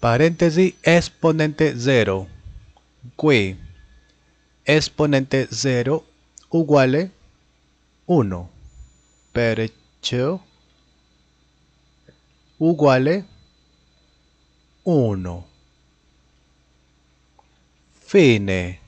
paréntesis exponente 0 qui exponente 0 uguale 1 percio uguale 1 fine